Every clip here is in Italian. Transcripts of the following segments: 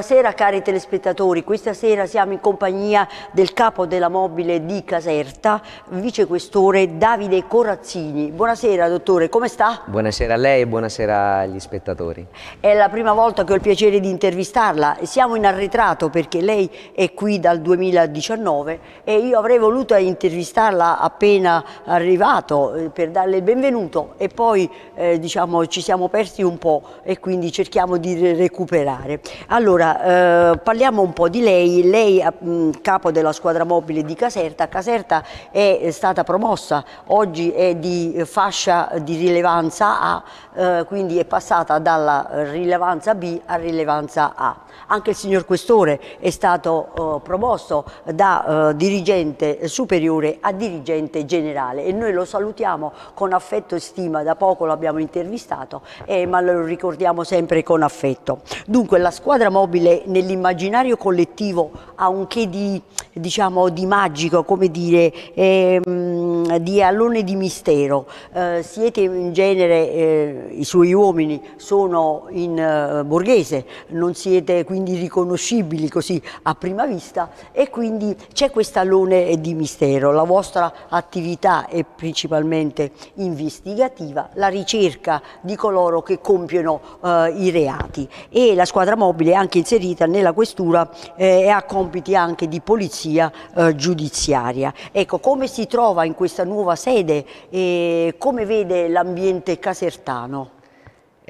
Buonasera cari telespettatori, questa sera siamo in compagnia del capo della mobile di Caserta, vicequestore Davide Corazzini. Buonasera dottore, come sta? Buonasera a lei e buonasera agli spettatori. È la prima volta che ho il piacere di intervistarla, siamo in arretrato perché lei è qui dal 2019 e io avrei voluto intervistarla appena arrivato eh, per darle il benvenuto e poi eh, diciamo, ci siamo persi un po' e quindi cerchiamo di recuperare. Allora, eh, parliamo un po' di lei, lei è eh, capo della squadra mobile di Caserta, Caserta è stata promossa, oggi è di fascia di rilevanza A, eh, quindi è passata dalla rilevanza B a rilevanza A. Anche il signor Questore è stato eh, promosso da eh, dirigente superiore a dirigente generale e noi lo salutiamo con affetto e stima, da poco l'abbiamo intervistato eh, ma lo ricordiamo sempre con affetto. Dunque la squadra mobile nell'immaginario collettivo ha un che di, diciamo, di magico, come dire, ehm, di allone di mistero. Eh, siete in genere, eh, i suoi uomini sono in eh, borghese, non siete quindi riconoscibili così a prima vista e quindi c'è questo alone di mistero. La vostra attività è principalmente investigativa, la ricerca di coloro che compiono eh, i reati e la squadra mobile è anche inserita nella questura eh, e ha compiti anche di polizia eh, giudiziaria. Ecco, come si trova in questa nuova sede e come vede l'ambiente casertano?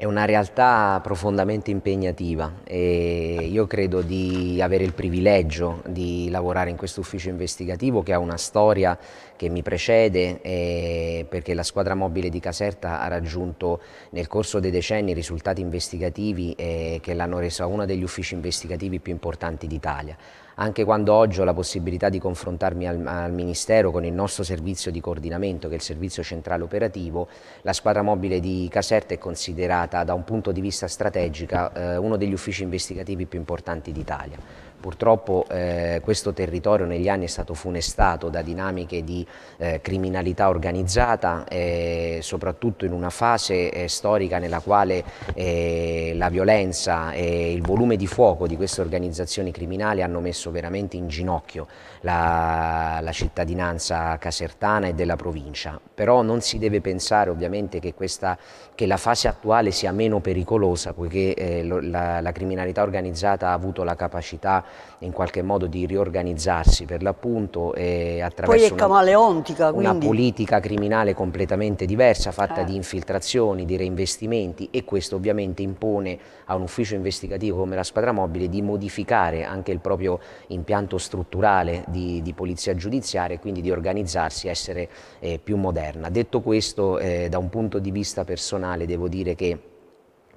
È una realtà profondamente impegnativa e io credo di avere il privilegio di lavorare in questo ufficio investigativo che ha una storia che mi precede eh, perché la squadra mobile di Caserta ha raggiunto nel corso dei decenni risultati investigativi eh, che l'hanno resa uno degli uffici investigativi più importanti d'Italia anche quando oggi ho la possibilità di confrontarmi al, al, Ministero con il nostro servizio di coordinamento, che è il servizio centrale operativo, la squadra mobile di Caserta è considerata da un punto di vista strategico eh, uno degli uffici investigativi più importanti d'Italia Purtroppo eh, questo territorio negli anni è stato funestato da dinamiche di eh, criminalità organizzata, eh, soprattutto in una fase eh, storica nella quale eh, la violenza e il volume di fuoco di queste organizzazioni criminali hanno messo veramente in ginocchio la, la cittadinanza casertana e della provincia. Però non si deve pensare ovviamente che, questa, che la fase attuale sia meno pericolosa, poiché eh, la, la criminalità organizzata ha avuto la capacità in qualche modo di riorganizzarsi per l'appunto e attraverso una, una, politica criminale completamente diversa fatta eh. di infiltrazioni, di reinvestimenti e questo ovviamente impone a un ufficio investigativo come la Mobile di modificare anche il proprio impianto strutturale di, di polizia giudiziaria e quindi di organizzarsi, essere eh, più moderna. Detto questo, eh, da un punto di vista personale devo dire che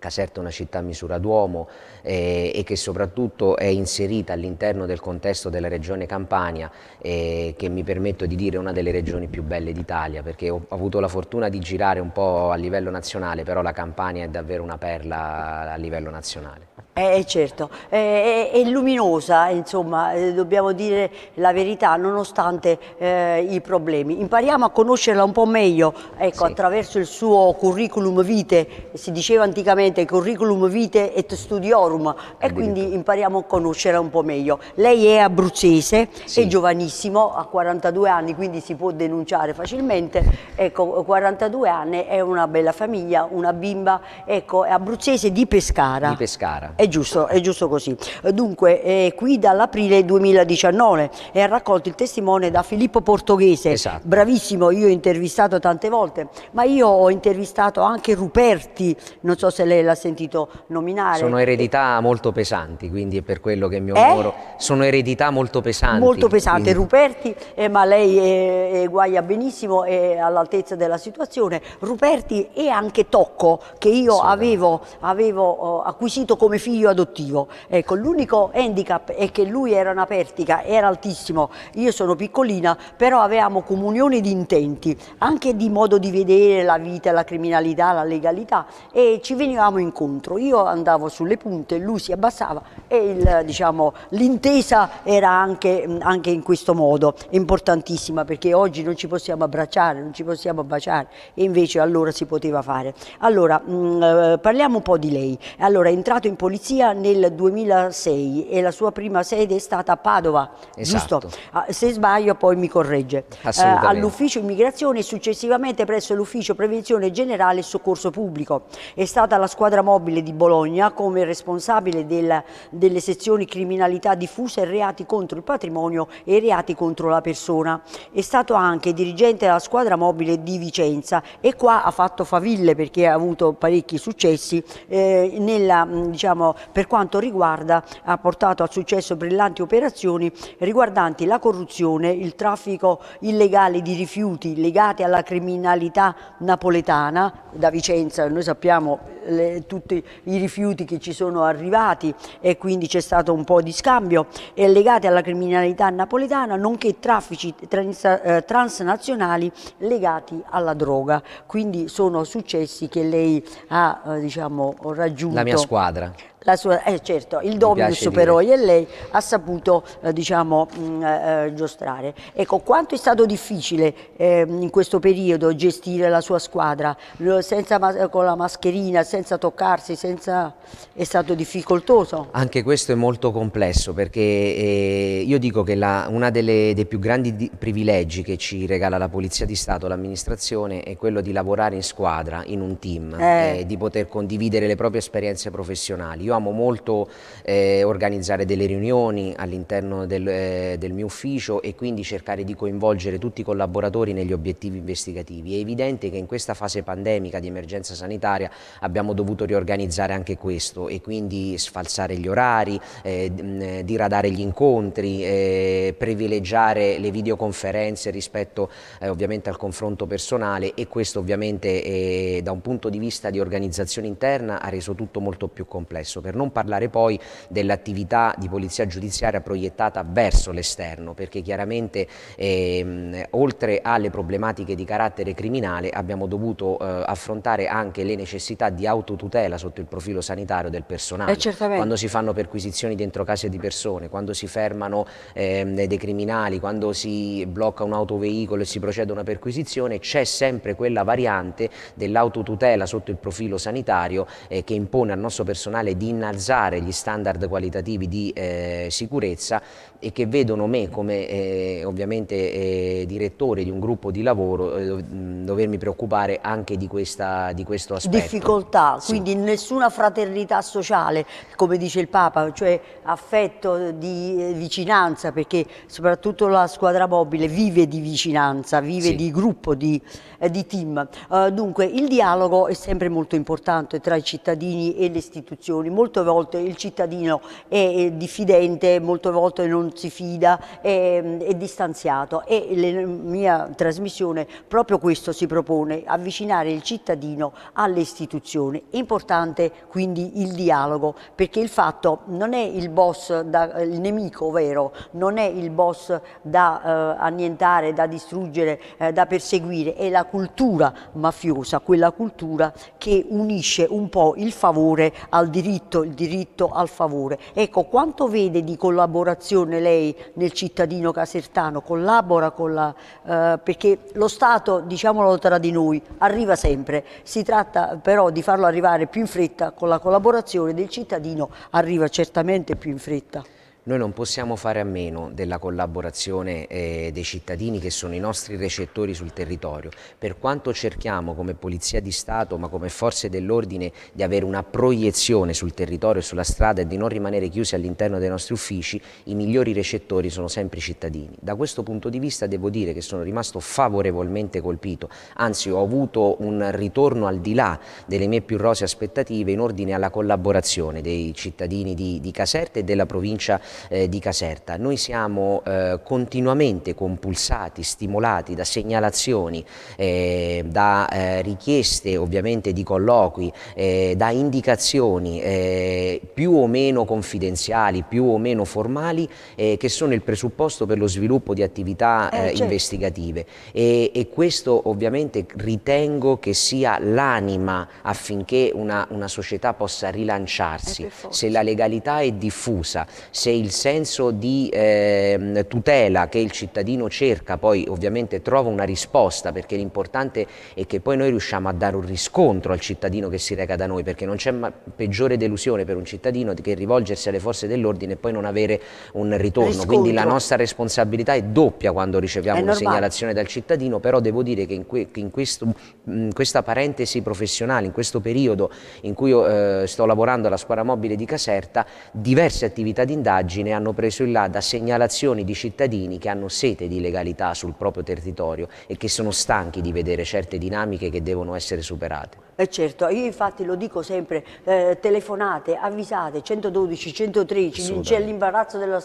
Caserta è una città a misura d'uomo eh, e che soprattutto è inserita all'interno del contesto della regione Campania, eh, che mi permetto di dire è una delle regioni più belle d'Italia, perché ho avuto la fortuna di girare un po' a livello nazionale, però la Campania è davvero una perla a livello nazionale. Eh, eh certo, è, eh, è, è luminosa, insomma, eh, dobbiamo dire la verità, nonostante eh, i problemi. Impariamo a conoscerla un po' meglio, ecco, sì. attraverso il suo curriculum vitae, si diceva anticamente praticamente curriculum vitae et studiorum e quindi impariamo a conoscere un po' meglio. Lei è abruzzese, sì. è giovanissimo, ha 42 anni, quindi si può denunciare facilmente. Ecco, 42 anni, è una bella famiglia, una bimba, ecco, è abruzzese di Pescara. Di Pescara. È giusto, è giusto così. Dunque, è qui dall'aprile 2019 e ha raccolto il testimone da Filippo Portoghese, esatto. bravissimo, io ho intervistato tante volte, ma io ho intervistato anche Ruperti, non so se lei l'ha sentito nominare. Sono eredità molto pesanti, quindi è per quello che mi eh? onoro. Eh? Sono eredità molto pesanti. Molto pesanti, quindi... Ruperti, eh, ma lei è, eh, è eh, guaglia benissimo, è all'altezza della situazione. Ruperti e anche Tocco, che io avevo, avevo, acquisito come figlio adottivo. Ecco, l'unico handicap è che lui era una pertica, era altissimo, io sono piccolina, però avevamo comunione di intenti, anche di modo di vedere la vita, la criminalità, la legalità e ci veniva andavamo incontro. Io andavo sulle punte, lui si abbassava e diciamo, l'intesa diciamo, era anche, anche, in questo modo importantissima perché oggi non ci possiamo abbracciare, non ci possiamo baciare e invece allora si poteva fare. Allora, mh, eh, parliamo un po' di lei. Allora, è entrato in polizia nel 2006 e la sua prima sede è stata a Padova, esatto. giusto? Ah, se sbaglio poi mi corregge. Eh, all'ufficio immigrazione e successivamente presso l'ufficio prevenzione generale e soccorso pubblico. È stata la squadra mobile di Bologna come responsabile del, delle sezioni criminalità diffusa e reati contro il patrimonio e reati contro la persona. È stato anche dirigente della squadra mobile di Vicenza e qua ha fatto faville perché ha avuto parecchi successi eh, nella, diciamo, per quanto riguarda, ha portato al successo brillanti operazioni riguardanti la corruzione, il traffico illegale di rifiuti legati alla criminalità napoletana, da Vicenza noi sappiamo le eh, le, eh, tutti i rifiuti che ci sono arrivati e quindi c'è stato un po' di scambio e legati alla criminalità napoletana nonché traffici trans, eh, transnazionali legati alla droga. Quindi sono successi che lei ha eh, diciamo, raggiunto. La mia squadra la sua, eh, certo, il Dominus per e lei ha saputo eh, diciamo, mh, mm, eh, eh, giostrare. Ecco, quanto è stato difficile ehm, in questo periodo gestire la sua squadra senza, eh, con la mascherina, senza toccarsi, senza... è stato difficoltoso? Anche questo è molto complesso perché eh, io dico che uno dei più grandi privilegi che ci regala la Polizia di Stato, l'amministrazione, è quello di lavorare in squadra, in un team, di poter condividere le proprie esperienze professionali. Io sentivamo molto eh, organizzare delle riunioni all'interno del, eh, del, mio ufficio e quindi cercare di coinvolgere tutti i collaboratori negli obiettivi investigativi. È evidente che in questa fase pandemica di emergenza sanitaria abbiamo dovuto riorganizzare anche questo e quindi sfalsare gli orari, eh, diradare gli incontri, eh, privilegiare le videoconferenze rispetto eh, ovviamente al confronto personale e questo ovviamente eh, da un punto di vista di organizzazione interna ha reso tutto molto più complesso per non parlare poi dell'attività di polizia giudiziaria proiettata verso l'esterno, perché chiaramente ehm, oltre alle problematiche di carattere criminale abbiamo dovuto eh, affrontare anche le necessità di autotutela sotto il profilo sanitario del personale. Eh, quando si fanno perquisizioni dentro case di persone, quando si fermano ehm, dei criminali, quando si blocca un autoveicolo e si procede a una perquisizione, c'è sempre quella variante dell'autotutela sotto il profilo sanitario eh, che impone al nostro personale di innalzare gli standard qualitativi di eh, sicurezza e che vedono me come eh, ovviamente eh, direttore di un gruppo di lavoro eh, dovermi preoccupare anche di, questa, di questo aspetto. Difficoltà, sì. quindi nessuna fraternità sociale, come dice il Papa, cioè affetto di eh, vicinanza, perché soprattutto la squadra mobile vive di vicinanza, vive sì. di gruppo, di, eh, di team. Uh, dunque il dialogo è sempre molto importante tra i cittadini e le istituzioni, molte volte il cittadino è diffidente, molte volte non si fida, è, è distanziato e la mia trasmissione proprio questo si propone, avvicinare il cittadino alle istituzioni. È importante quindi il dialogo perché il fatto non è il boss, da, il nemico vero, non è il boss da eh, annientare, da distruggere, eh, da perseguire, è la cultura mafiosa, quella cultura che unisce un po' il favore al diritto, il diritto al favore. Ecco, quanto vede di collaborazione lei nel cittadino casertano, collabora con la... Eh, perché lo Stato, diciamolo tra di noi, arriva sempre, si tratta però di farlo arrivare più in fretta con la collaborazione del cittadino, arriva certamente più in fretta. Noi non possiamo fare a meno della collaborazione eh, dei cittadini che sono i nostri recettori sul territorio. Per quanto cerchiamo come Polizia di Stato, ma come forze dell'ordine, di avere una proiezione sul territorio e sulla strada e di non rimanere chiusi all'interno dei nostri uffici, i migliori recettori sono sempre i cittadini. Da questo punto di vista devo dire che sono rimasto favorevolmente colpito, anzi ho avuto un ritorno al di là delle mie più rose aspettative in ordine alla collaborazione dei cittadini di, di Caserta e della provincia di eh, di Caserta. Noi siamo eh, continuamente compulsati, stimolati da segnalazioni, eh, da eh, richieste ovviamente di colloqui, eh, da indicazioni eh, più o meno confidenziali, più o meno formali, che sono il presupposto per lo sviluppo di attività certo. investigative. E, e, questo ovviamente ritengo che sia l'anima affinché una, una società possa rilanciarsi, se la legalità è diffusa, se il il senso di eh, tutela che il cittadino cerca poi ovviamente trova una risposta perché l'importante è che poi noi riusciamo a dare un riscontro al cittadino che si reca da noi perché non c'è peggiore delusione per un cittadino che rivolgersi alle forze dell'ordine e poi non avere un ritorno. Riscontro. Quindi la nostra responsabilità è doppia quando riceviamo è una normale. segnalazione dal cittadino, però devo dire che in, que in, questo, in, questa parentesi professionale, in questo periodo in cui io eh, sto lavorando alla squadra mobile di Caserta, diverse attività di indagine indagine hanno preso in là da segnalazioni di cittadini che hanno sete di legalità sul proprio territorio e che sono stanchi di vedere certe dinamiche che devono essere superate. Eh certo, io infatti lo dico sempre, eh, telefonate, avvisate, 112, 113, c'è l'imbarazzo della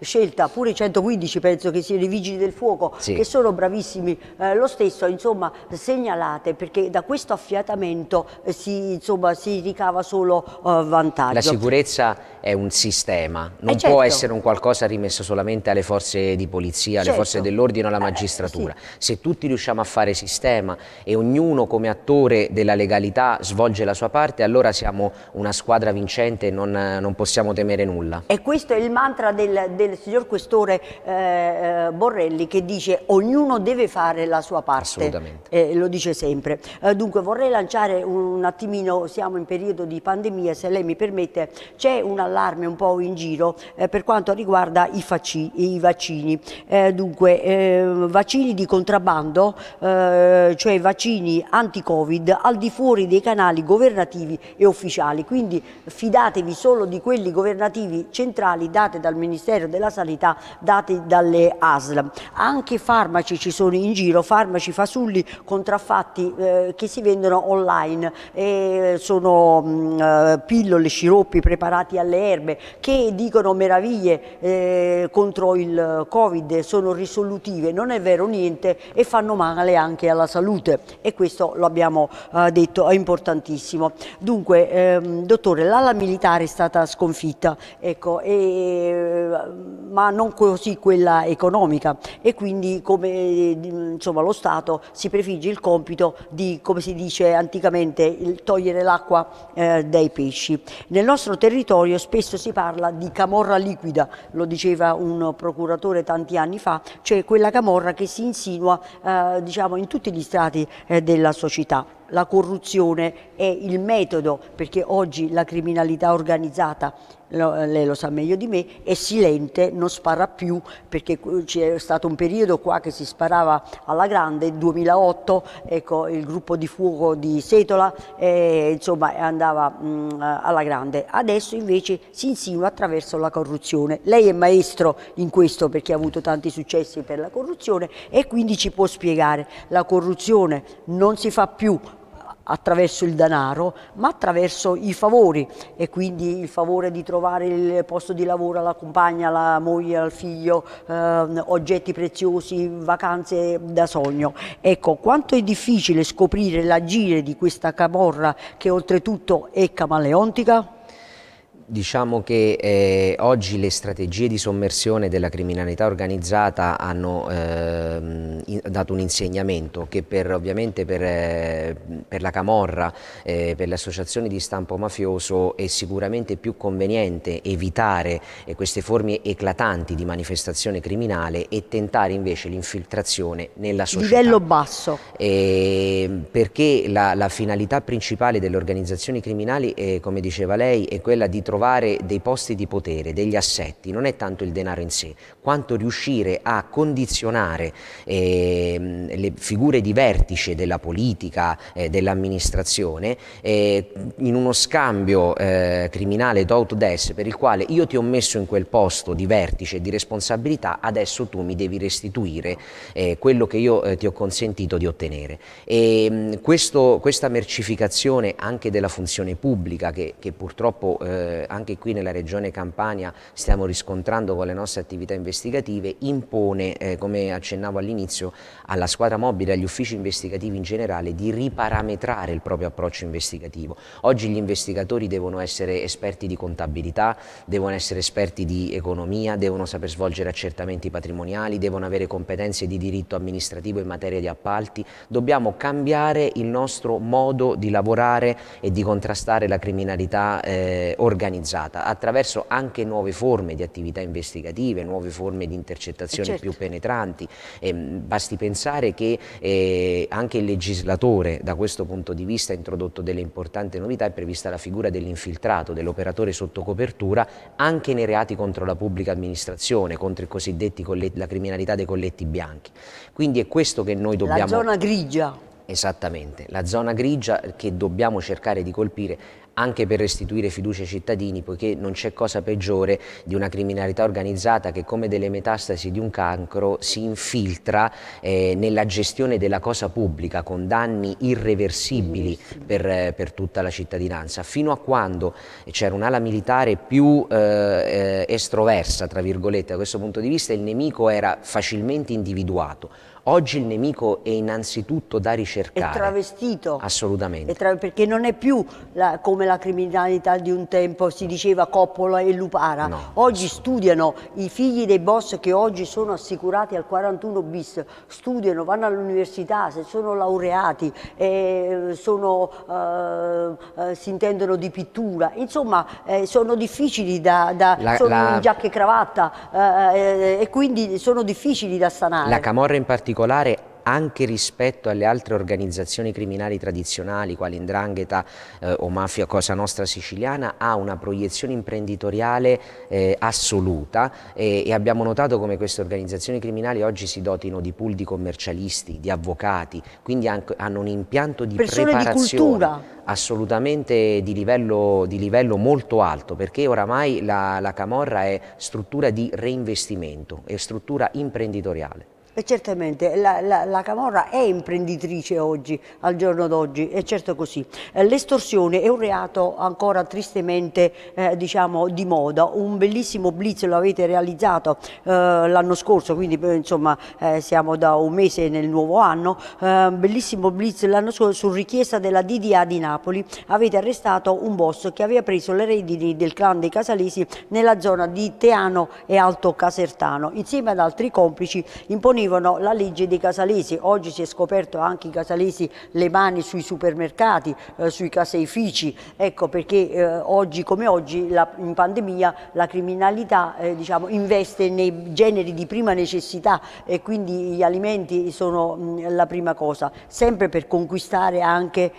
scelta, pure 115 penso che siano i vigili del fuoco, sì. che sono bravissimi eh, lo stesso, insomma segnalate perché da questo affiatamento eh, si, insomma, si, ricava solo eh, vantaggio. La sicurezza è un sistema, eh, non certo. può essere un qualcosa rimesso solamente alle forze di polizia, alle certo. forze dell'ordine o alla magistratura. Sì. Se tutti riusciamo a fare sistema e ognuno come attore della legge legalità svolge la sua parte, allora siamo una squadra vincente e non, non, possiamo temere nulla. E questo è il mantra del, del signor Questore eh, eh, Borrelli che dice ognuno deve fare la sua parte. Assolutamente. Eh, lo dice sempre. Eh, dunque vorrei lanciare un attimino, siamo in periodo di pandemia, se lei mi permette, c'è un allarme un po' in giro eh, per quanto riguarda i, faci, i vaccini. Eh, dunque, vaccini di contrabbando, cioè vaccini anti-covid al di fuori dei canali governativi e ufficiali, quindi fidatevi solo di quelli governativi centrali date dal Ministero della Sanità, date dalle ASL. Anche farmaci ci sono in giro, farmaci fasulli contraffatti eh, che si vendono online, mm, eh, sono mh, pillole, sciroppi preparati alle erbe che dicono meraviglie eh, contro il Covid, sono risolutive, non è vero niente e fanno male anche alla salute e questo lo abbiamo eh, detto detto è importantissimo. Dunque, ehm, dottore, l'ala militare è stata sconfitta, ecco, e, ma non così quella economica e quindi come, ehm, insomma, lo Stato si prefigge il compito di, come si dice anticamente, togliere l'acqua eh, dai pesci. Nel nostro territorio spesso si parla di camorra liquida, lo diceva un procuratore tanti anni fa, cioè quella camorra che si insinua eh, diciamo, in tutti gli strati eh, della società la corruzione è il metodo perché oggi la criminalità organizzata lo, lei lo sa meglio di me, è silente, non spara più perché c'è stato un periodo qua che si sparava alla grande, nel 2008, ecco, il gruppo di fuoco di Setola eh, insomma, andava mh, mm, alla grande. Adesso invece si insinua attraverso la corruzione. Lei è maestro in questo perché ha avuto tanti successi per la corruzione e quindi ci può spiegare la corruzione non si fa più attraverso il denaro, ma attraverso i favori e quindi il favore di trovare il posto di lavoro alla compagna, alla moglie, al figlio, ehm, oggetti preziosi, vacanze da sogno. Ecco, quanto è difficile scoprire l'agire di questa camorra che oltretutto è camaleontica? Diciamo che eh, oggi le strategie di sommersione della criminalità organizzata hanno ehm, in, dato un insegnamento che per, ovviamente per, eh, per la Camorra, eh, per le associazioni di stampo mafioso è sicuramente più conveniente evitare eh, queste forme eclatanti di manifestazione criminale e tentare invece l'infiltrazione nella società. Livello basso. Ehm, perché la, la, finalità principale delle organizzazioni criminali, eh, come diceva lei, è quella di trovare trovare dei posti di potere, degli assetti, non è tanto il denaro in sé, quanto riuscire a condizionare eh, le figure di vertice della politica, eh, dell'amministrazione, eh, in uno scambio eh, criminale d'auto des per il quale io ti ho messo in quel posto di vertice, di responsabilità, adesso tu mi devi restituire eh, quello che io eh, ti ho consentito di ottenere. E, ehm, questo, questa mercificazione anche della funzione pubblica, che, che purtroppo eh, anche qui nella regione Campania stiamo riscontrando con le nostre attività investigative impone, eh, come accennavo all'inizio, alla squadra mobile e agli uffici investigativi in generale di riparametrare il proprio approccio investigativo. Oggi gli investigatori devono essere esperti di contabilità, devono essere esperti di economia, devono saper svolgere accertamenti patrimoniali, devono avere competenze di diritto amministrativo in materia di appalti. Dobbiamo cambiare il nostro modo di lavorare e di contrastare la criminalità eh, organizzata attraverso anche nuove forme di attività investigative, nuove forme di intercettazioni certo. più penetranti. E, mm, basti pensare pensare che eh, anche il legislatore da questo punto di vista ha introdotto delle importanti novità, è prevista la figura dell'infiltrato, dell'operatore sotto copertura, anche nei reati contro la pubblica amministrazione, contro i cosiddetti la criminalità dei colletti bianchi. Quindi è questo che noi dobbiamo... La zona grigia. Esattamente, la zona grigia che dobbiamo cercare di colpire anche per restituire fiducia ai cittadini, poiché non c'è cosa peggiore di una criminalità organizzata che come delle metastasi di un cancro si infiltra eh, nella gestione della cosa pubblica con danni irreversibili per, eh, per tutta la cittadinanza, fino a quando c'era un'ala militare più eh, eh estroversa, tra virgolette, da questo punto di vista il nemico era facilmente individuato. Oggi il nemico è innanzitutto da ricercare. È travestito. Assolutamente. È tra... perché non è più la, come la criminalità di un tempo si diceva Coppola e Lupara. No, oggi studiano i figli dei boss che oggi sono assicurati al 41 bis, studiano, vanno all'università, se sono laureati, eh, sono, eh, eh, si intendono di pittura. Insomma, eh, sono difficili da... da la, sono la... in giacca e cravatta eh, eh, e quindi sono difficili da sanare. La Camorra in particolare particolare anche rispetto alle altre organizzazioni criminali tradizionali, quali Ndrangheta eh, o Mafia Cosa Nostra Siciliana, ha una proiezione imprenditoriale eh, assoluta e, e, abbiamo notato come queste organizzazioni criminali oggi si dotino di pool di commercialisti, di avvocati, quindi anche, hanno un impianto di Persone preparazione. Di assolutamente di livello, di livello, molto alto perché oramai la, la Camorra è struttura di reinvestimento, è struttura imprenditoriale. E certamente la, la, la, Camorra è imprenditrice oggi, al giorno d'oggi, è certo così. Eh, l'estorsione è un reato ancora tristemente eh, diciamo, di moda, un bellissimo blitz lo avete realizzato eh, l'anno scorso, quindi eh, insomma eh, siamo da un mese nel nuovo anno, bellissimo blitz l'anno scorso su richiesta della DDA di Napoli avete arrestato un boss che aveva preso le redini del clan dei Casalesi nella zona di Teano e Alto Casertano, insieme ad altri complici imponeva seguivano la legge dei casalesi. Oggi si è scoperto anche i casalesi le mani sui supermercati, eh, sui caseifici, ecco perché eh, oggi come oggi la, in pandemia la criminalità eh, diciamo, investe nei generi di prima necessità e quindi gli alimenti sono mh, la prima cosa, sempre per conquistare anche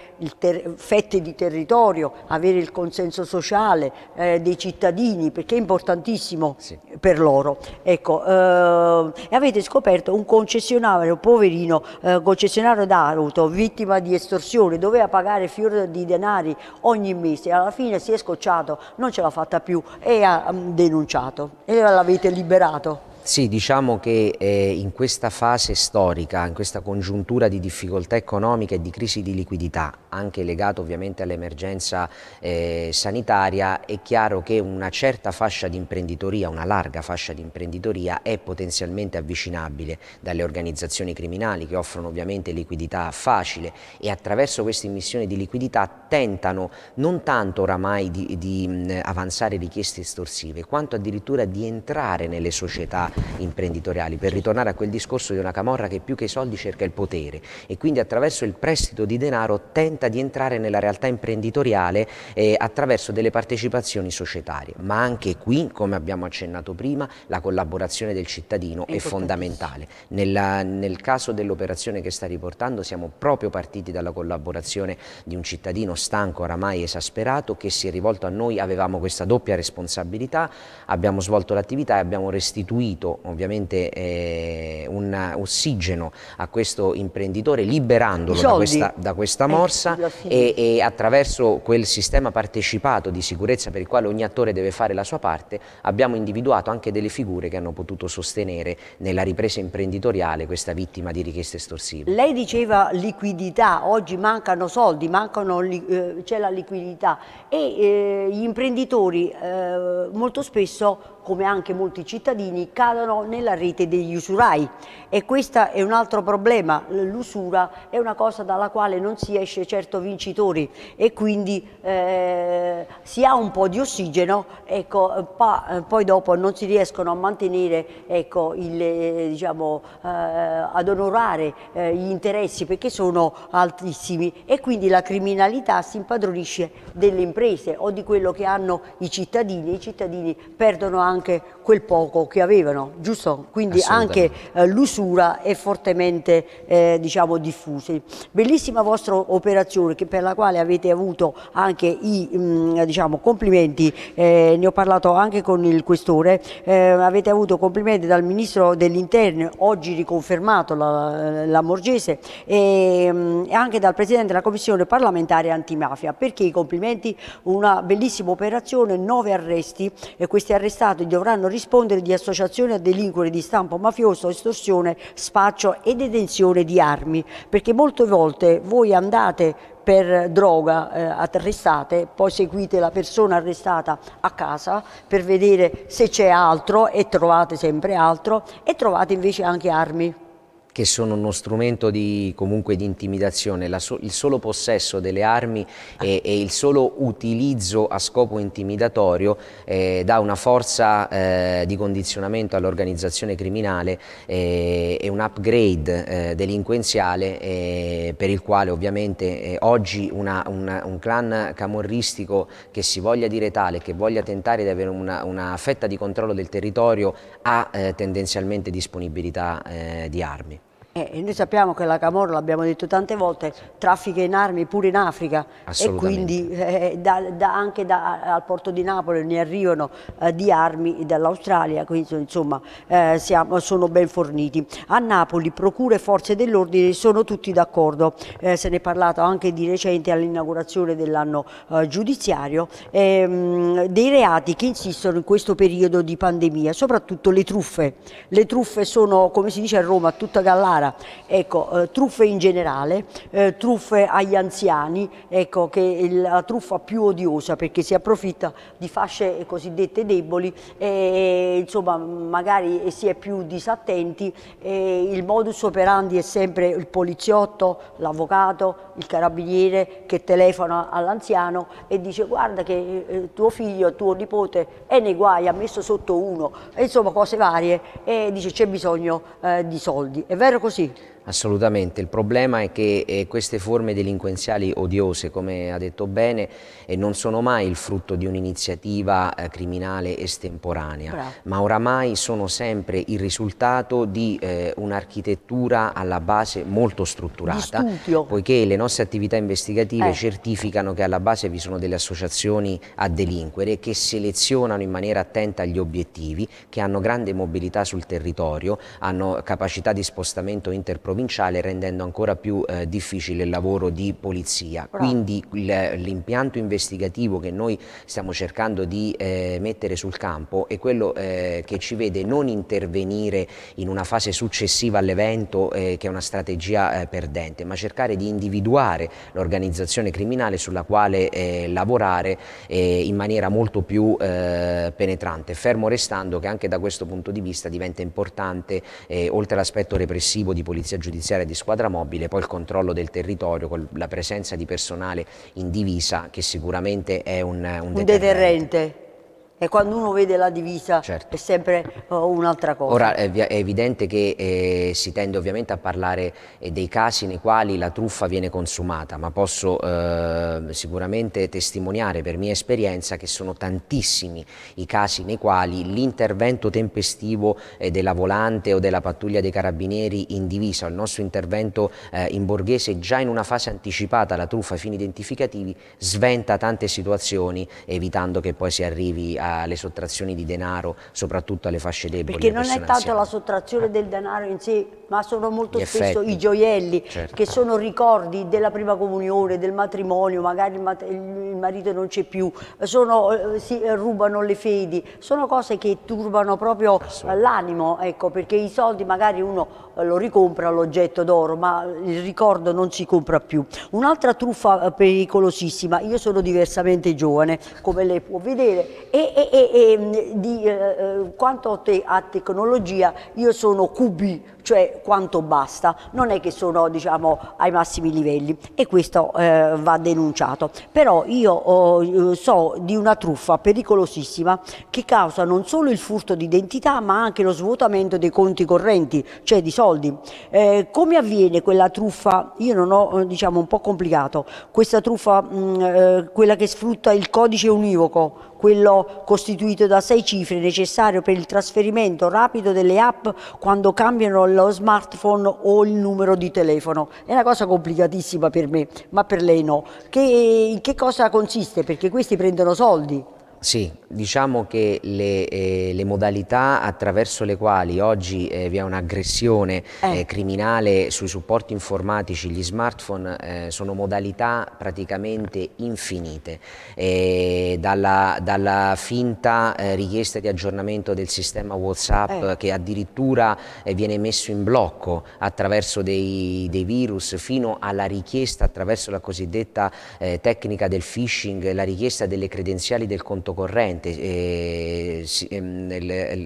fette di territorio, avere il consenso sociale eh, dei cittadini, perché è importantissimo sì. per loro. Ecco, eh, e avete scoperto un concessionario, poverino, eh, concessionario d'auto, vittima di estorsione, doveva pagare fior di denari ogni mese, alla fine si è scocciato, non ce l'ha fatta più e ha mm, denunciato e l'avete liberato. Sì, diciamo che eh, in questa fase storica, in questa congiuntura di difficoltà economica e di crisi di liquidità, anche legato ovviamente all'emergenza eh, sanitaria, è chiaro che una certa fascia di imprenditoria, una larga fascia di imprenditoria è potenzialmente avvicinabile dalle organizzazioni criminali che offrono ovviamente liquidità facile e attraverso questa immissione di liquidità tentano non tanto oramai di, di avanzare richieste estorsive, quanto addirittura di entrare nelle società imprenditoriali, per ritornare a quel discorso di una camorra che più che i soldi cerca il potere e quindi attraverso il prestito di denaro tenta di entrare nella realtà imprenditoriale eh, attraverso delle partecipazioni societarie, ma anche qui, come abbiamo accennato prima, la collaborazione del cittadino è, è fondamentale. Nella, nel caso dell'operazione che sta riportando siamo proprio partiti dalla collaborazione di un cittadino stanco, oramai esasperato, che si è rivolto a noi, avevamo questa doppia responsabilità, abbiamo svolto l'attività e abbiamo restituito dato ovviamente eh, un ossigeno a questo imprenditore liberandolo da questa, da questa, eh, morsa e, e, attraverso quel sistema partecipato di sicurezza per il quale ogni attore deve fare la sua parte abbiamo individuato anche delle figure che hanno potuto sostenere nella ripresa imprenditoriale questa vittima di richieste estorsive. Lei diceva liquidità, oggi mancano soldi, mancano, eh, c'è la liquidità e eh, gli imprenditori eh, molto spesso come anche molti cittadini, cadono nella rete degli usurai e questo è un altro problema, l'usura è una cosa dalla quale non si esce certo vincitori e quindi eh, si ha un po' di ossigeno, ecco, pa, poi dopo non si riescono a mantenere, ecco, il, eh, diciamo, eh, ad onorare eh, gli interessi perché sono altissimi e quindi la criminalità si impadronisce delle imprese o di quello che hanno i cittadini, i cittadini perdono anche banche quel poco che avevano, giusto? Quindi anche eh, l'usura è fortemente eh, diciamo, diffusa. Bellissima vostra operazione che, per la quale avete avuto anche i mh, mm, diciamo, complimenti, eh, ne ho parlato anche con il questore, eh, avete avuto complimenti dal Ministro dell'Interno, oggi riconfermato la, la Morgese, e mh, mm, anche dal Presidente della Commissione parlamentare antimafia. Perché i complimenti? Una bellissima operazione, nove arresti e questi arrestati dovranno rispondere rispondere di associazione a delinquere di stampo mafioso, estorsione, spaccio e detenzione di armi, perché molte volte voi andate per droga eh, arrestate, poi seguite la persona arrestata a casa per vedere se c'è altro e trovate sempre altro e trovate invece anche armi che sono uno strumento di, comunque di intimidazione. So il solo possesso delle armi e, e, il solo utilizzo a scopo intimidatorio eh, dà una forza eh, di condizionamento all'organizzazione criminale eh, e un upgrade eh, delinquenziale eh, per il quale ovviamente eh, oggi una, una, un clan camorristico che si voglia dire tale, che voglia tentare di avere una, una fetta di controllo del territorio ha tendenzialmente disponibilità di armi. Eh, noi sappiamo che la Camorra, l'abbiamo detto tante volte, traffica in armi pure in Africa e quindi eh, da, da anche da, al porto di Napoli ne arrivano eh, di armi dall'Australia, quindi insomma eh, siamo, sono ben forniti. A Napoli procure e forze dell'ordine sono tutti d'accordo, eh, se ne è parlato anche di recente all'inaugurazione dell'anno eh, giudiziario, ehm, dei reati che insistono in questo periodo di pandemia, soprattutto le truffe. Le truffe sono, come si dice a Roma, tutta Gallara, allora, ecco, eh, truffe in generale, eh, truffe agli anziani, ecco, che è la truffa più odiosa perché si approfitta di fasce cosiddette deboli e eh, insomma magari si è più disattenti e il modus operandi è sempre il poliziotto, l'avvocato, il carabiniere che telefona all'anziano e dice guarda che eh, eh tuo figlio, tuo nipote è nei guai, ha messo sotto uno, e, insomma cose varie e dice c'è bisogno eh, di soldi. È vero così? sheet. Assolutamente, il problema è che eh, queste forme delinquenziali odiose, come ha detto bene, eh, non sono mai il frutto di un'iniziativa eh, criminale estemporanea, Bravo. ma oramai sono sempre il risultato di un'architettura alla base molto strutturata, poiché le nostre attività investigative eh. certificano che alla base vi sono delle associazioni a delinquere che selezionano in maniera attenta gli obiettivi, che hanno grande mobilità sul territorio, hanno capacità di spostamento interprovinciale provinciale rendendo ancora più eh, difficile il lavoro di polizia. Bravo. Quindi l'impianto investigativo che noi stiamo cercando di eh, mettere sul campo è quello eh, che ci vede non intervenire in una fase successiva all'evento eh, che è una strategia eh, perdente, ma cercare di individuare l'organizzazione criminale sulla quale eh, lavorare in maniera molto più penetrante, fermo restando che anche da questo punto di vista diventa importante, oltre all'aspetto repressivo di polizia giudiziaria, giudiziaria di squadra mobile, poi il controllo del territorio con la presenza di personale in divisa che sicuramente è un, un, un deterrente. deterrente. E quando uno vede la divisa certo. è sempre oh, un'altra cosa. Ora è, evidente che eh, si tende ovviamente a parlare eh, dei casi nei quali la truffa viene consumata, ma posso eh, sicuramente testimoniare per mia esperienza che sono tantissimi i casi nei quali l'intervento tempestivo eh, della volante o della pattuglia dei carabinieri in divisa, o il nostro intervento eh, in borghese già in una fase anticipata alla truffa ai fini identificativi, sventa tante situazioni evitando che poi si arrivi a alle sottrazioni di denaro, soprattutto alle fasce deboli. Perché non è tanto la sottrazione del denaro in sé, ma sono molto Gli spesso effetti. i gioielli, certo. che sono ricordi della prima comunione, del matrimonio, magari il, mat il marito non c'è più, sono, eh, si eh, rubano le fedi, sono cose che turbano proprio l'animo, ecco, perché i soldi magari uno eh, lo ricompra l'oggetto d'oro, ma il ricordo non si compra più. Un'altra truffa eh, pericolosissima, io sono diversamente giovane, come lei può vedere, e, e, e mm, di, eh, eh quanto a, te, a tecnologia io sono QB, cioè quanto basta, non è che sono diciamo, ai massimi livelli e questo eh, va denunciato. Però io oh, eh, so di una truffa pericolosissima che causa non solo il furto di identità ma anche lo svuotamento dei conti correnti, cioè di soldi. Eh, come avviene quella truffa? Io non ho, eh, diciamo, un po' complicato. Questa truffa, mh, mm, eh, quella che sfrutta il codice univoco, quello costituito da sei cifre necessario per il trasferimento rapido delle app quando cambiano lo smartphone o il numero di telefono. È una cosa complicatissima per me, ma per lei no. Che, in che cosa consiste? Perché questi prendono soldi. Sì, diciamo che le, eh, le, modalità attraverso le quali oggi eh, vi è un'aggressione eh. eh criminale sui supporti informatici, gli smartphone, eh, sono modalità praticamente infinite, eh, dalla, dalla, finta richiesta di aggiornamento del sistema WhatsApp che addirittura viene messo in blocco attraverso dei, dei, virus, fino alla richiesta attraverso la cosiddetta tecnica del phishing, la richiesta delle credenziali del conto corrente, eh, si, eh,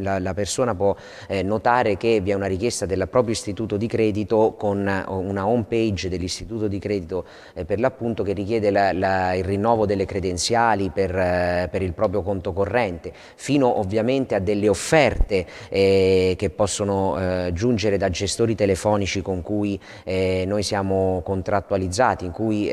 la, la, persona può eh, notare che vi è una richiesta del proprio istituto di credito con eh, una home page dell'istituto di credito eh, per l'appunto che richiede la, la, il rinnovo delle credenziali per, per, il proprio conto corrente, fino ovviamente a delle offerte che possono giungere da gestori telefonici con cui noi siamo contrattualizzati, in cui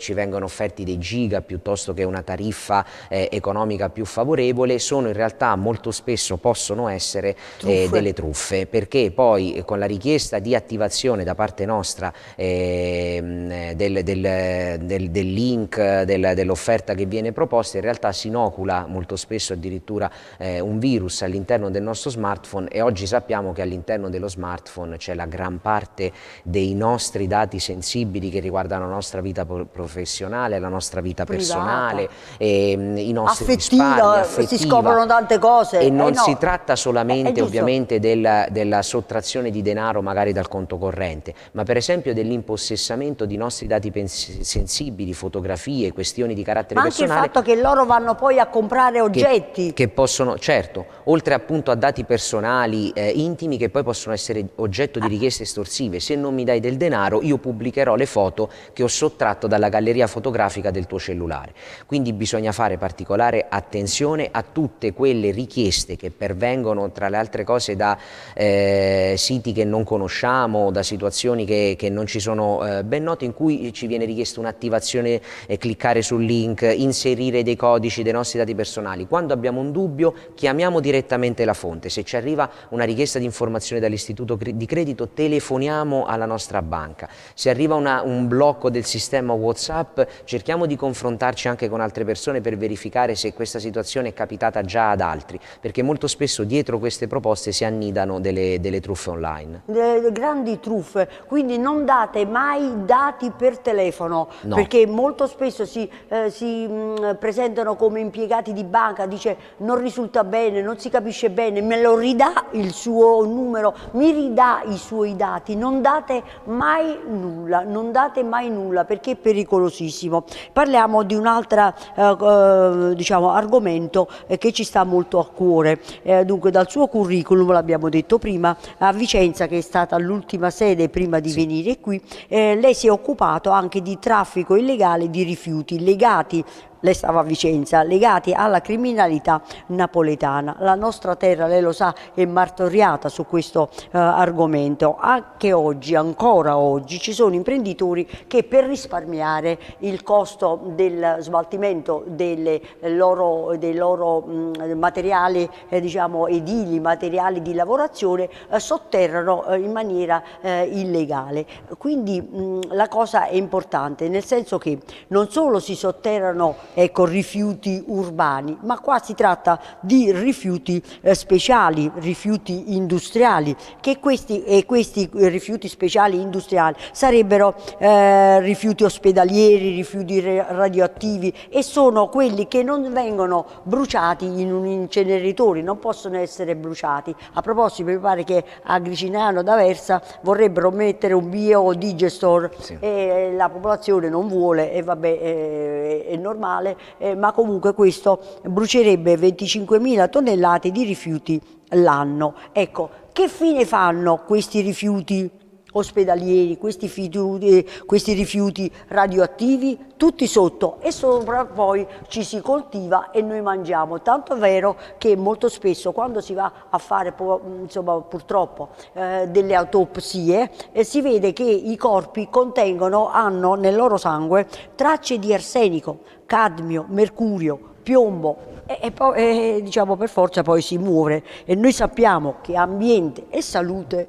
ci vengono offerti dei giga piuttosto che una tariffa eh, economica più favorevole, sono in realtà molto spesso possono essere eh, truffe. Eh, delle truffe, perché poi eh, con la richiesta di attivazione da parte nostra ehm, eh, del, del, del, del, link, dell'offerta che viene proposta, in realtà si inocula molto spesso addirittura eh, un virus all'interno del nostro smartphone e oggi sappiamo che all'interno dello smartphone c'è la gran parte dei nostri dati sensibili che riguardano la nostra vita professionale, la nostra vita Privata. personale. E, ehm, i nostri affettiva, risparmi, affettiva, si scoprono tante cose. E non eh no. si tratta solamente ovviamente della, sottrazione di denaro magari dal conto corrente, ma per esempio dell'impossessamento di nostri dati sensibili, fotografie, questioni di carattere ma personale. anche il fatto che loro vanno poi a comprare oggetti. Che, che possono, certo, oltre appunto a dati personali, eh, intimi, che poi possono essere oggetto di ah. richieste estorsive. Se non mi dai del denaro, io pubblicherò le foto che ho sottratto dalla galleria fotografica del tuo cellulare. Quindi bisogna fare particolare attenzione a tutte quelle richieste che pervengono tra le altre cose da eh, siti che non conosciamo, da situazioni che, che non ci sono eh, ben note, in cui ci viene richiesta un'attivazione, eh, cliccare sul link, inserire dei codici dei nostri dati personali. Quando abbiamo un dubbio chiamiamo direttamente la fonte, se ci arriva una richiesta di informazione dall'istituto di credito telefoniamo alla nostra banca, se arriva una, un blocco del sistema Whatsapp cerchiamo di confrontarci anche con altre persone per verificare verificare se questa situazione è capitata già ad altri, perché molto spesso dietro queste proposte si annidano delle, delle truffe online. Le, grandi truffe, quindi non date mai dati per telefono, no. perché molto spesso si, eh, si mh, mm, presentano come impiegati di banca, dice non risulta bene, non si capisce bene, me lo ridà il suo numero, mi ridà i suoi dati, non date mai nulla, non date mai nulla perché è pericolosissimo. Parliamo di un'altra... Eh, Ehm, diciamo, argomento eh, che ci sta molto a cuore. Eh, dunque dal suo curriculum, l'abbiamo detto prima, a Vicenza che è stata l'ultima sede prima di sì. venire qui, eh, lei si è occupato anche di traffico illegale di rifiuti legati lei stava a Vicenza, legati alla criminalità napoletana. La nostra terra, lei lo sa, è martoriata su questo eh, argomento. Anche oggi, ancora oggi, ci sono imprenditori che per risparmiare il costo del smaltimento delle eh, loro, dei loro mh, mm, materiali eh, diciamo, edili, materiali di lavorazione, eh, sotterrano eh, in maniera eh, illegale. Quindi mh, mm, la cosa è importante, nel senso che non solo si sotterrano ecco, rifiuti urbani, ma qua si tratta di rifiuti eh, speciali, rifiuti industriali, che questi, e questi rifiuti speciali industriali sarebbero eh, rifiuti ospedalieri, rifiuti radioattivi e sono quelli che non vengono bruciati in un inceneritore, non possono essere bruciati. A proposito, mi pare che a Gricinano d'Aversa vorrebbero mettere un biodigestor sì. e la popolazione non vuole e vabbè è, eh, è normale finale, eh, ma comunque questo brucierebbe 25.000 tonnellate di rifiuti l'anno. Ecco, che fine fanno questi rifiuti ospedalieri, questi, fiduti, eh, questi rifiuti radioattivi, tutti sotto e sopra poi ci si coltiva e noi mangiamo. Tanto è vero che molto spesso quando si va a fare insomma, purtroppo eh, delle autopsie eh, si vede che i corpi contengono, hanno nel loro sangue tracce di arsenico, cadmio, mercurio, piombo e, e poi, e, diciamo per forza poi si muore e noi sappiamo che ambiente e salute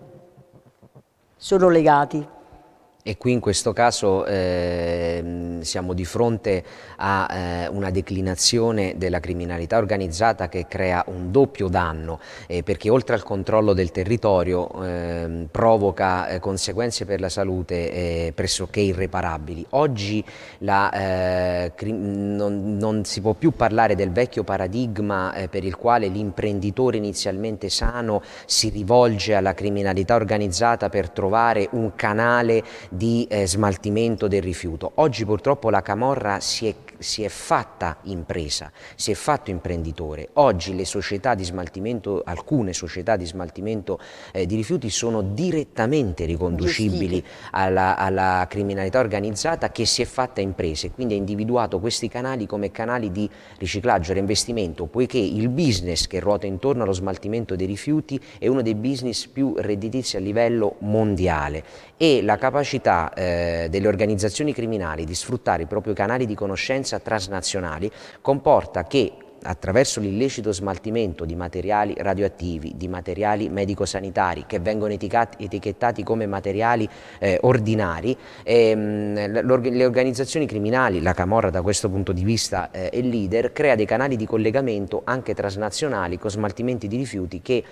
sono legati. E qui in questo caso eh, siamo di fronte a eh, una declinazione della criminalità organizzata che crea un doppio danno eh, perché oltre al controllo del territorio ehm, provoca eh, conseguenze per la salute eh, pressoché irreparabili. Oggi la, eh, non, non, si può più parlare del vecchio paradigma per il quale l'imprenditore inizialmente sano si rivolge alla criminalità organizzata per trovare un canale di eh, smaltimento del rifiuto. Oggi purtroppo la Camorra si è, si è, fatta impresa, si è fatto imprenditore. Oggi le società di smaltimento, alcune società di smaltimento eh, di rifiuti sono direttamente riconducibili alla, alla, criminalità organizzata che si è fatta impresa e quindi ha individuato questi canali come canali di riciclaggio e reinvestimento, poiché il business che ruota intorno allo smaltimento dei rifiuti è uno dei business più redditizi a livello mondiale e la capacità eh, delle organizzazioni criminali di sfruttare i propri canali di conoscenza transnazionali comporta che attraverso l'illecito smaltimento di materiali radioattivi, di materiali medico-sanitari che vengono etichettati come materiali eh, ordinari, ehm, le organizzazioni criminali, la Camorra da questo punto di vista eh, è leader, crea dei canali di collegamento anche transnazionali con smaltimenti di rifiuti che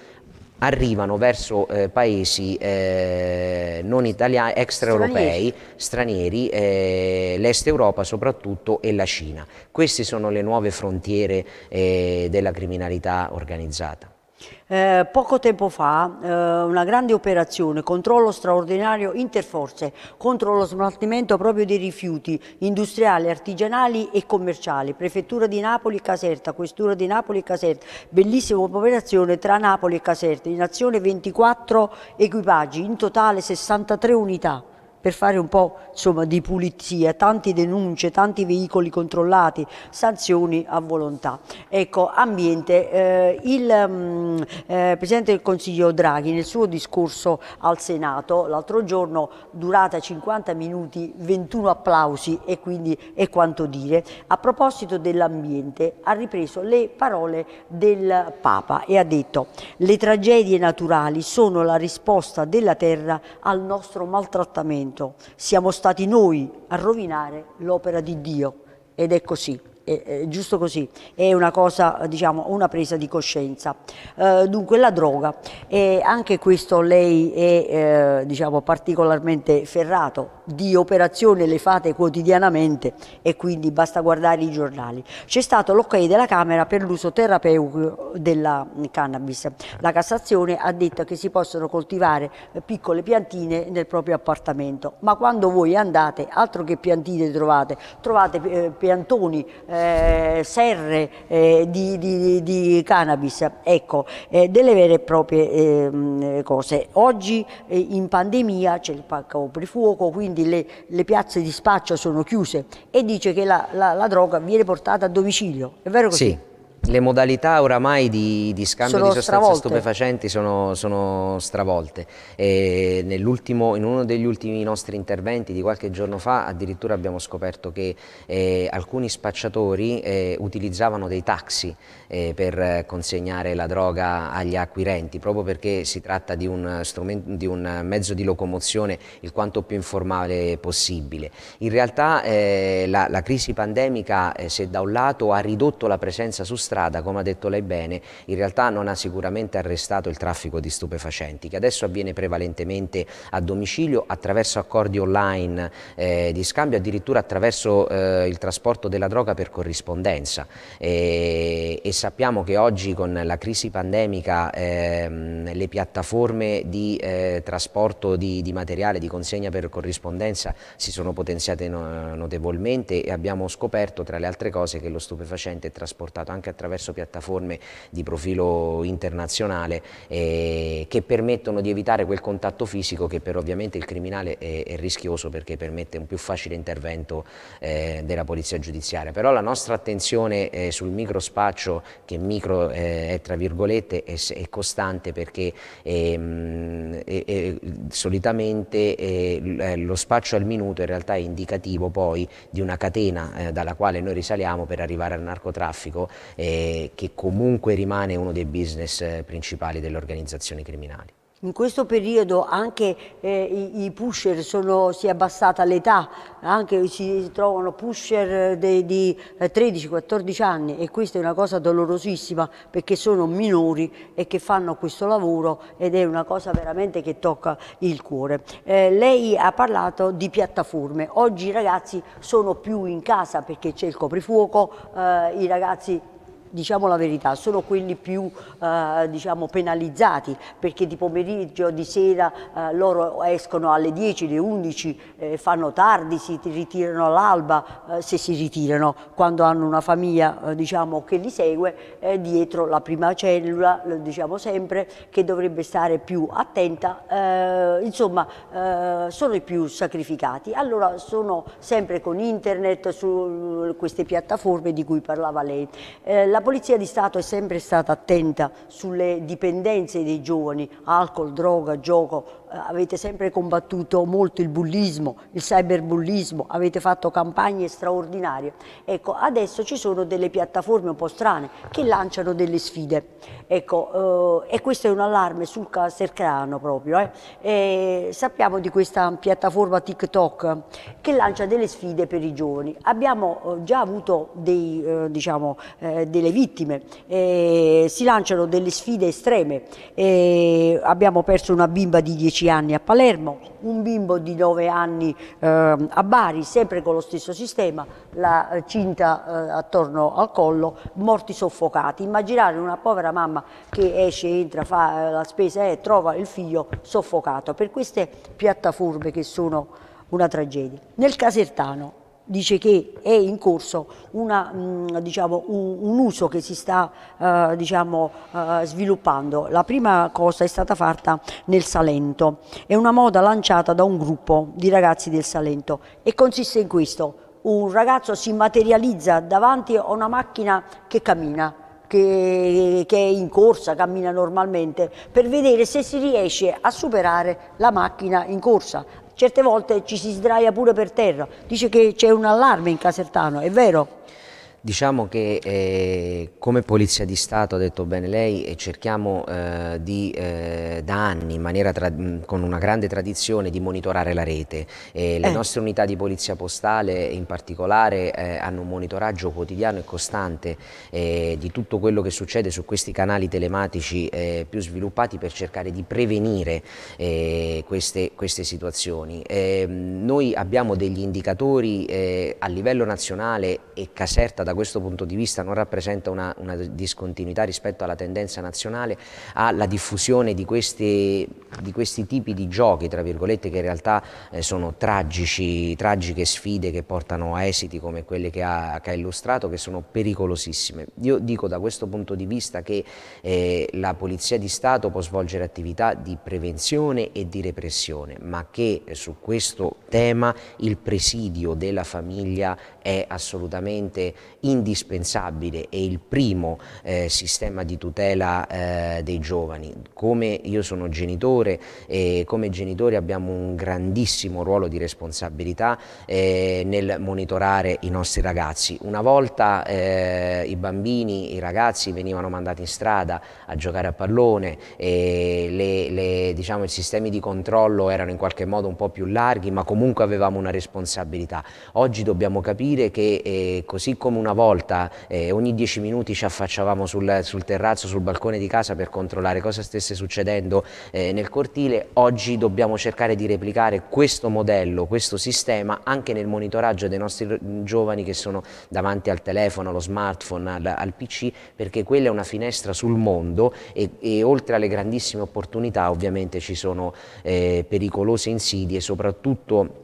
arrivano verso eh, paesi eh, non italiani, extraeuropei, stranieri, stranieri eh, l'Est Europa soprattutto e la Cina. Queste sono le nuove frontiere eh, della criminalità organizzata. Eh, poco tempo fa eh, una grande operazione, controllo straordinario interforze contro lo smaltimento proprio dei rifiuti industriali, artigianali e commerciali, prefettura di Napoli e Caserta, questura di Napoli e Caserta, bellissima operazione tra Napoli e Caserta, in azione 24 equipaggi, in totale 63 unità per fare un po' insomma, di pulizia, tante denunce, tanti veicoli controllati, sanzioni a volontà. Ecco, ambiente, eh, il mm, eh, Presidente del Consiglio Draghi nel suo discorso al Senato l'altro giorno, durata 50 minuti, 21 applausi e quindi è quanto dire, a proposito dell'ambiente ha ripreso le parole del Papa e ha detto le tragedie naturali sono la risposta della terra al nostro maltrattamento appunto siamo stati noi a rovinare l'opera di Dio ed è così. È, è giusto così, è una cosa, diciamo, una presa di coscienza. Eh, dunque la droga, e anche questo lei è, eh, diciamo, particolarmente ferrato di operazione le fate quotidianamente e quindi basta guardare i giornali. C'è stato l'ok della Camera per l'uso terapeutico della cannabis. La Cassazione ha detto che si possono coltivare piccole piantine nel proprio appartamento, ma quando voi andate, altro che piantine trovate, trovate eh, piantoni, eh, serre eh, di, di, di, cannabis, ecco, eh, delle vere e proprie ehm, cose. Oggi eh, in pandemia c'è il pacco fuoco, quindi quindi le, le, piazze di spaccio sono chiuse e dice che la, la, la droga viene portata a domicilio. È vero così? Sì le modalità oramai di, di scambio sono di sostanze stravolte. stupefacenti sono, sono stravolte. in uno degli ultimi nostri interventi di qualche giorno fa addirittura abbiamo scoperto che eh, alcuni spacciatori eh, utilizzavano dei taxi eh, per consegnare la droga agli acquirenti, proprio perché si tratta di un, di un mezzo di locomozione il quanto più informale possibile. In realtà eh, la, la, crisi pandemica, eh, se da un lato ha ridotto la presenza su strada, strada, come ha detto lei bene, in realtà non ha sicuramente arrestato il traffico di stupefacenti, che adesso avviene prevalentemente a domicilio attraverso accordi online eh, di scambio, addirittura attraverso eh, il trasporto della droga per corrispondenza. E, e, sappiamo che oggi con la crisi pandemica ehm, le piattaforme di eh, trasporto di, di, materiale, di consegna per corrispondenza si sono potenziate no, notevolmente e abbiamo scoperto tra le altre cose che lo stupefacente è trasportato anche attraverso attraverso piattaforme di profilo internazionale eh, che permettono di evitare quel contatto fisico che per ovviamente il criminale è, è rischioso perché permette un più facile intervento eh, della polizia giudiziaria. Però la nostra attenzione eh, sul microspaccio, che micro eh, è tra virgolette, è, è costante perché ehm, solitamente eh, eh, lo spaccio al minuto in realtà è indicativo poi di una catena dalla quale noi risaliamo per arrivare al narcotraffico eh, che comunque rimane uno dei business eh, principali delle organizzazioni criminali. In questo periodo anche eh, i, i, pusher sono, si è abbassata l'età, anche si trovano pusher eh, de, di 13-14 anni e questa è una cosa dolorosissima perché sono minori e che fanno questo lavoro ed è una cosa veramente che tocca il cuore. Eh, lei ha parlato di piattaforme, oggi i ragazzi sono più in casa perché c'è il coprifuoco, eh, i ragazzi diciamo la verità, sono quelli più eh, diciamo penalizzati perché di pomeriggio, di sera eh, loro escono alle 10, alle 11, eh, fanno tardi, si ritirano all'alba, eh, se si ritirano quando hanno una famiglia eh, diciamo, che li segue, eh, dietro la prima cellula, diciamo sempre, che dovrebbe stare più attenta, insomma sono i più sacrificati. Allora sono sempre con internet, su queste piattaforme di cui parlava lei. La la Polizia di Stato è sempre stata attenta sulle dipendenze dei giovani, alcol, droga, gioco, eh, avete sempre combattuto molto il bullismo, il cyberbullismo, avete fatto campagne straordinarie. Ecco, adesso ci sono delle piattaforme un po' strane che lanciano delle sfide. Ecco, eh, e questo è un allarme sul Casercrano proprio. Eh. sappiamo di questa piattaforma TikTok che lancia delle sfide per i giovani. Abbiamo eh, già avuto dei, eh, diciamo, eh, delle vittime, si lanciano delle sfide estreme. abbiamo perso una bimba di 10 10 anni a Palermo, un bimbo di 9 anni eh, a Bari, sempre con lo stesso sistema, la cinta eh, attorno al collo, morti soffocati. Immaginare una povera mamma che esce, entra, fa eh, la spesa e trova il figlio soffocato per queste piattaforme che sono una tragedia. Nel Casertano dice che è in corso una, mh, mm, diciamo, un, un, uso che si sta eh, diciamo, eh, sviluppando. La prima cosa è stata fatta nel Salento, è una moda lanciata da un gruppo di ragazzi del Salento e consiste in questo, un ragazzo si materializza davanti a una macchina che cammina, che, è in corsa, cammina normalmente, per vedere se si riesce a superare la macchina in corsa, certe volte ci si sdraia pure per terra, dice che c'è un allarme in Casertano, è vero? Diciamo che eh, come Polizia di Stato, ha detto bene lei, cerchiamo eh, di, eh, da anni, con una grande tradizione, di monitorare la rete. le eh. nostre unità di Polizia Postale in particolare eh, hanno un monitoraggio quotidiano e costante eh, di tutto quello che succede su questi canali telematici più sviluppati per cercare di prevenire queste, queste, situazioni. noi abbiamo degli indicatori a livello nazionale e Caserta da da questo punto di vista non rappresenta una, una discontinuità rispetto alla tendenza nazionale alla diffusione di questi, di questi tipi di giochi, tra virgolette, che in realtà eh, sono tragici, tragiche sfide che portano a esiti come quelle che ha, che ha, illustrato, che sono pericolosissime. Io dico da questo punto di vista che eh, la Polizia di Stato può svolgere attività di prevenzione e di repressione, ma che su questo tema il presidio della famiglia è assolutamente indispensabile e il primo eh, sistema di tutela eh, dei giovani. Come io sono genitore e come genitori abbiamo un grandissimo ruolo di responsabilità eh, nel monitorare i nostri ragazzi. Una volta eh, i bambini, i ragazzi venivano mandati in strada a giocare a pallone, le, le, diciamo, i sistemi di controllo erano in qualche modo un po' più larghi, ma comunque avevamo una responsabilità. Oggi dobbiamo capire che eh, così come una una volta eh, ogni dieci minuti ci affacciavamo sul, sul, terrazzo, sul balcone di casa per controllare cosa stesse succedendo eh, nel cortile, oggi dobbiamo cercare di replicare questo modello, questo sistema anche nel monitoraggio dei nostri giovani che sono davanti al telefono, allo smartphone, al, al PC, perché quella è una finestra sul mondo e, e oltre alle grandissime opportunità ovviamente ci sono eh, pericolose insidie, soprattutto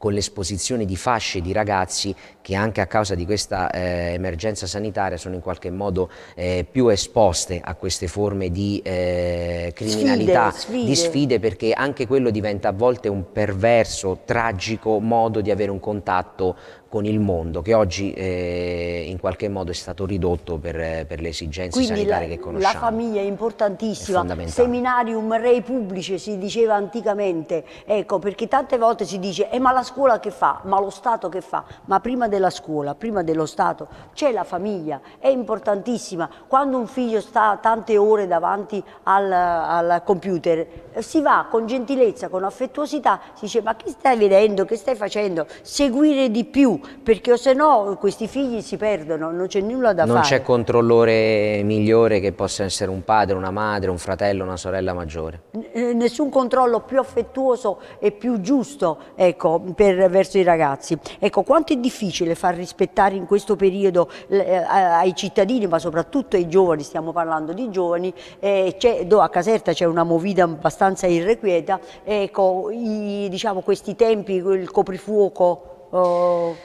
con l'esposizione di fasce di ragazzi che anche a causa di questa eh, emergenza sanitaria sono in qualche modo eh, più esposte a queste forme di eh, criminalità, sfide, sfide. di sfide, perché anche quello diventa a volte un perverso, tragico modo di avere un contatto con il mondo che oggi eh, in qualche modo è stato ridotto per, per le esigenze Quindi sanitarie la, che conosciamo. La famiglia è importantissima, è seminarium rei pubblici si diceva anticamente, ecco perché tante volte si dice eh, ma la scuola che fa, ma lo Stato che fa, ma prima della scuola, prima dello Stato c'è la famiglia, è importantissima, quando un figlio sta tante ore davanti al, al computer eh, si va con gentilezza, con affettuosità, si dice ma che stai vedendo, che stai facendo, seguire di più perché se no questi figli si perdono, non c'è nulla da non fare. Non c'è controllore migliore che possa essere un padre, una madre, un fratello, una sorella maggiore. N eh, nessun controllo più affettuoso e più giusto ecco, per, verso i ragazzi. Ecco, quanto è difficile far rispettare in questo periodo eh, ai cittadini, ma soprattutto ai giovani, stiamo parlando di giovani, eh, do, a Caserta c'è una movida abbastanza irrequieta, ecco, i, diciamo, questi tempi, il coprifuoco. Oh.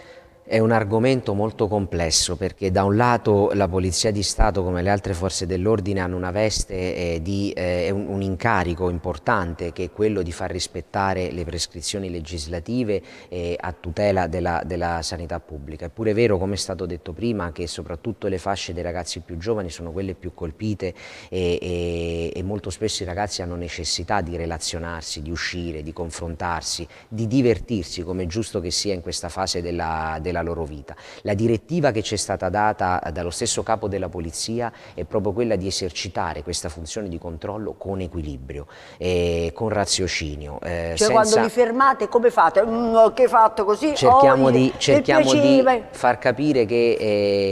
È un argomento molto complesso perché da un lato la Polizia di Stato come le altre forze dell'ordine hanno una veste eh, di eh, un, un, incarico importante che è quello di far rispettare le prescrizioni legislative eh, a tutela della, della, sanità pubblica. È pure vero, come è stato detto prima, che soprattutto le fasce dei ragazzi più giovani sono quelle più colpite e, e, e molto spesso i ragazzi hanno necessità di relazionarsi, di uscire, di confrontarsi, di divertirsi come è giusto che sia in questa fase della, della la loro vita. La direttiva che ci è stata data dallo stesso capo della polizia è proprio quella di esercitare questa funzione di controllo con equilibrio, eh, con raziocinio. Eh, cioè senza... quando vi fermate come fate? Mm, che fatto così? Cerchiamo, oh, di, cerchiamo di, far capire che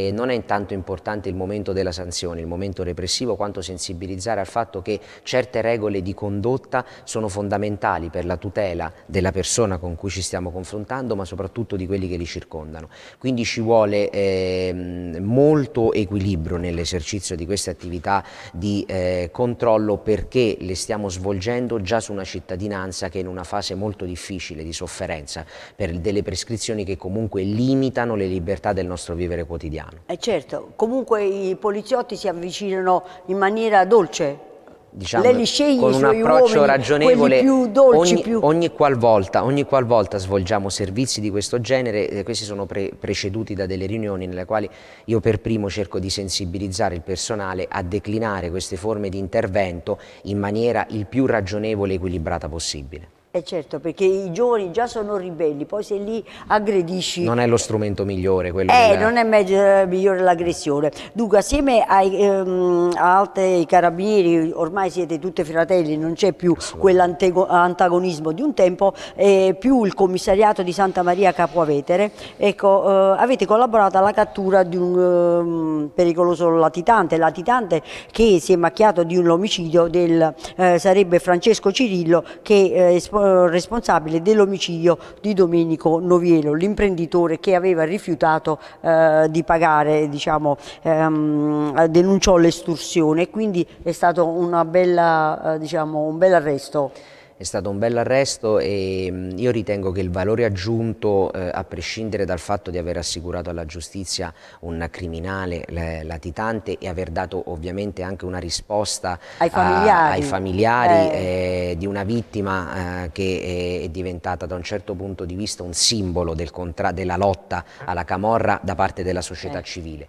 eh, non è intanto importante il momento della sanzione, il momento repressivo, quanto sensibilizzare al fatto che certe regole di condotta sono fondamentali per la tutela della persona con cui ci stiamo confrontando, ma soprattutto di quelli che li circondano demandano. Quindi ci vuole eh, molto equilibrio nell'esercizio di queste attività di eh, controllo perché le stiamo svolgendo già su una cittadinanza che è in una fase molto difficile di sofferenza per delle prescrizioni che comunque limitano le libertà del nostro vivere quotidiano. Eh certo, comunque i poliziotti si avvicinano in maniera dolce diciamo, Lei li sceglie con un approccio uomini, ragionevole più dolci, ogni, più... ogni, qualvolta, ogni, qualvolta, svolgiamo servizi di questo genere, eh, questi sono pre preceduti da delle riunioni nelle quali io per primo cerco di sensibilizzare il personale a declinare queste forme di intervento in maniera il più ragionevole e equilibrata possibile. Eh certo, perché i giovani già sono ribelli, poi se li aggredisci... Non è lo strumento migliore quello Eh, della... non è meglio, eh, migliore l'aggressione. Dunque, assieme ai, ehm, altri carabinieri, ormai siete tutti fratelli, non c'è più quell'antagonismo di un tempo, eh, più il commissariato di Santa Maria Capoavetere, ecco, eh, avete collaborato alla cattura di un eh, pericoloso latitante, latitante che si è macchiato di un omicidio del, eh, sarebbe Francesco Cirillo, che eh, eh, responsabile dell'omicidio di Domenico Novielo, l'imprenditore che aveva rifiutato eh, di pagare, diciamo, ehm, denunciò l'estorsione, quindi è stato bella, eh, diciamo, un bel arresto è stato un bel arresto e mm, io ritengo che il valore aggiunto, eh, a prescindere dal fatto di aver assicurato alla giustizia un criminale latitante e aver dato ovviamente anche una risposta ai familiari, a, ai familiari eh. Eh, di una vittima eh, che è, è, diventata da un certo punto di vista un simbolo del della lotta alla camorra da parte della società eh. civile.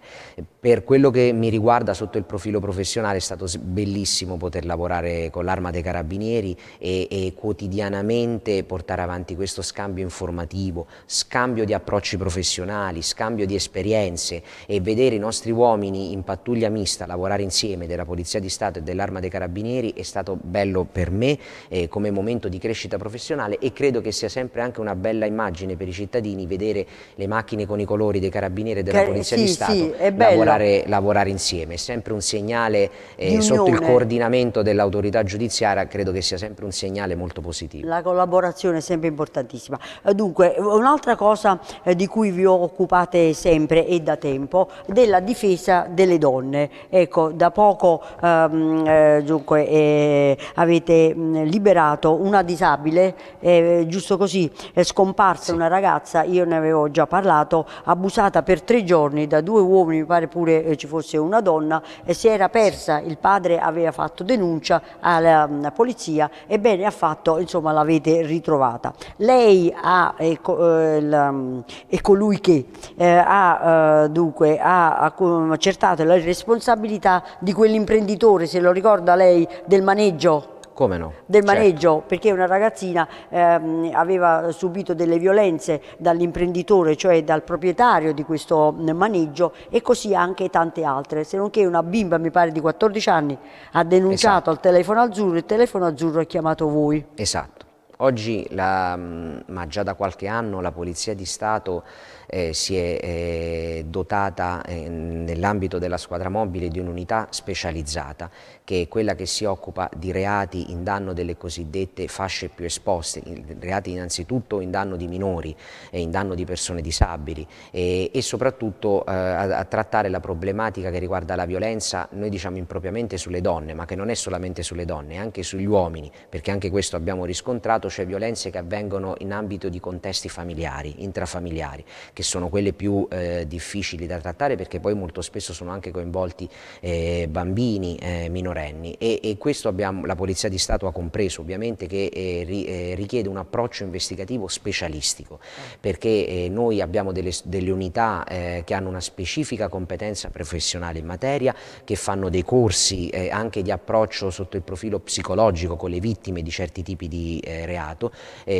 Per quello che mi riguarda sotto il profilo professionale è stato bellissimo poter lavorare con l'arma dei carabinieri e, eh, quotidianamente portare avanti questo scambio informativo, scambio di approcci professionali, scambio di esperienze e vedere i nostri uomini in pattuglia mista lavorare insieme della Polizia di Stato e dell'Arma dei Carabinieri è stato bello per me eh, come momento di crescita professionale e credo che sia sempre anche una bella immagine per i cittadini vedere le macchine con i colori dei Carabinieri e della Car Polizia sì, di Stato sì, lavorare, lavorare, insieme, è sempre un segnale eh, sotto il coordinamento dell'autorità giudiziaria, credo che sia sempre un segnale segnale molto positivo. La collaborazione è sempre importantissima. Dunque, un'altra cosa eh, di cui vi occupate sempre e da tempo, è della difesa delle donne. Ecco, da poco ehm, eh, dunque, eh, avete liberato una disabile, eh, giusto così, è scomparsa sì. una ragazza, io ne avevo già parlato, abusata per tre giorni da due uomini, mi pare pure eh, ci fosse una donna, e si era persa, il padre aveva fatto denuncia alla, alla polizia, ebbene ha fatto, insomma l'avete ritrovata. Lei ha, è, eh, eh, mm, è colui che eh, ha, dunque, ha accertato la responsabilità di quell'imprenditore, se lo ricorda lei, del maneggio come no? Del certo. maneggio, certo. perché una ragazzina ehm, aveva subito delle violenze dall'imprenditore, cioè dal proprietario di questo mm, maneggio e così anche tante altre, se non che una bimba, mi pare di 14 anni, ha denunciato esatto. al telefono azzurro e il telefono azzurro ha chiamato voi. Esatto. Oggi, la, mm, ma già da qualche anno, la Polizia di Stato eh, si è eh, dotata eh, nell'ambito della squadra mobile di un'unità specializzata che è quella che si occupa di reati in danno delle cosiddette fasce più esposte, reati innanzitutto in danno di minori e in danno di persone disabili e, e soprattutto eh, a, a trattare la problematica che riguarda la violenza, noi diciamo impropriamente sulle donne, ma che non è solamente sulle donne, è anche sugli uomini, perché anche questo abbiamo riscontrato, cioè violenze che avvengono in ambito di contesti familiari, intrafamiliari, che sono quelle più eh, difficili da trattare perché poi molto spesso sono anche coinvolti eh, bambini eh, minorenni e, e questo abbiamo, la Polizia di Stato ha compreso ovviamente che eh, ri, eh, richiede un approccio investigativo specialistico perché eh, noi abbiamo delle, delle unità che hanno una specifica competenza professionale in materia che fanno dei corsi anche di approccio sotto il profilo psicologico con le vittime di certi tipi di reato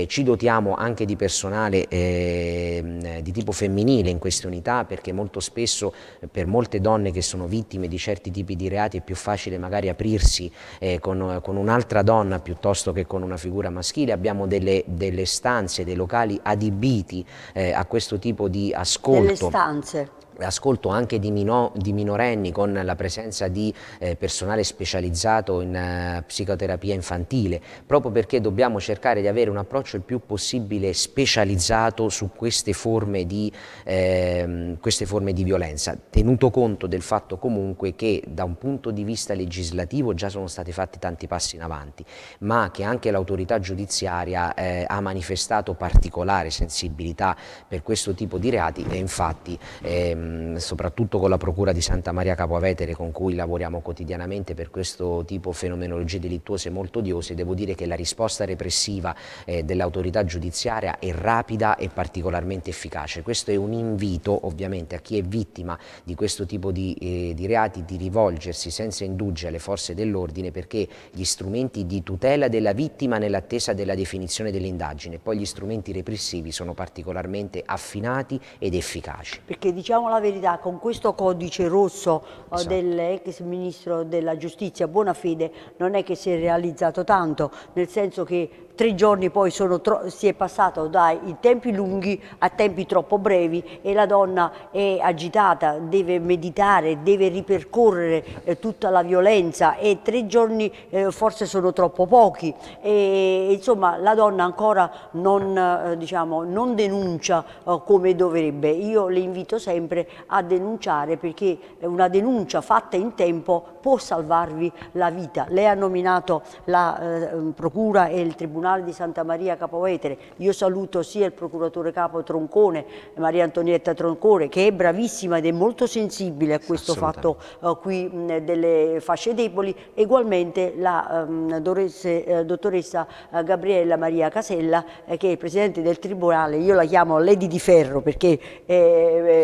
ci dotiamo anche di personale ehm, di tipo tipo femminile in queste unità perché molto spesso eh, per molte donne che sono vittime di certi tipi di reati è più facile magari aprirsi eh, con, con un'altra donna piuttosto che con una figura maschile, abbiamo delle, delle stanze, dei locali adibiti eh, a questo tipo di ascolto. Delle stanze ascolto anche di, mino, di, minorenni con la presenza di eh, personale specializzato in eh, psicoterapia infantile, proprio perché dobbiamo cercare di avere un approccio il più possibile specializzato su queste forme di, eh, queste forme di violenza, tenuto conto del fatto comunque che da un punto di vista legislativo già sono stati fatti tanti passi in avanti, ma che anche l'autorità giudiziaria eh, ha manifestato particolare sensibilità per questo tipo di reati e infatti ehm, Ehm, soprattutto con la Procura di Santa Maria Capovetere con cui lavoriamo quotidianamente per questo tipo di fenomenologie delittuose molto odiose, devo dire che la risposta repressiva eh, dell'autorità giudiziaria è rapida e particolarmente efficace. Questo è un invito ovviamente a chi è vittima di questo tipo di, eh, di reati di rivolgersi senza indugi alle forze dell'ordine perché gli strumenti di tutela della vittima nell'attesa della definizione dell'indagine e poi gli strumenti repressivi sono particolarmente affinati ed efficaci. Perché diciamo la la verità, con questo codice rosso eh, esatto. dell'ex ministro della giustizia buona fede non è che si è realizzato tanto, nel senso che tre giorni poi si è passato dai tempi lunghi a tempi troppo brevi e la donna è agitata, deve meditare, deve ripercorrere eh, tutta la violenza e tre giorni eh, forse sono troppo pochi e insomma la donna ancora non, eh, diciamo, non denuncia eh, come dovrebbe. Io le invito sempre a denunciare perché una denuncia fatta in tempo può salvarvi la vita. Lei ha nominato la eh, Procura e il Tribunale di Santa Maria Capovetere, io saluto sia il Procuratore Capo Troncone, Maria Antonietta Troncone, che è bravissima ed è molto sensibile a questo fatto eh, qui mh, delle fasce deboli, ugualmente la mh, ehm, dorese, eh, dottoressa eh, Gabriella Maria Casella, eh, che è Presidente del Tribunale, io la chiamo Lady di Ferro perché è,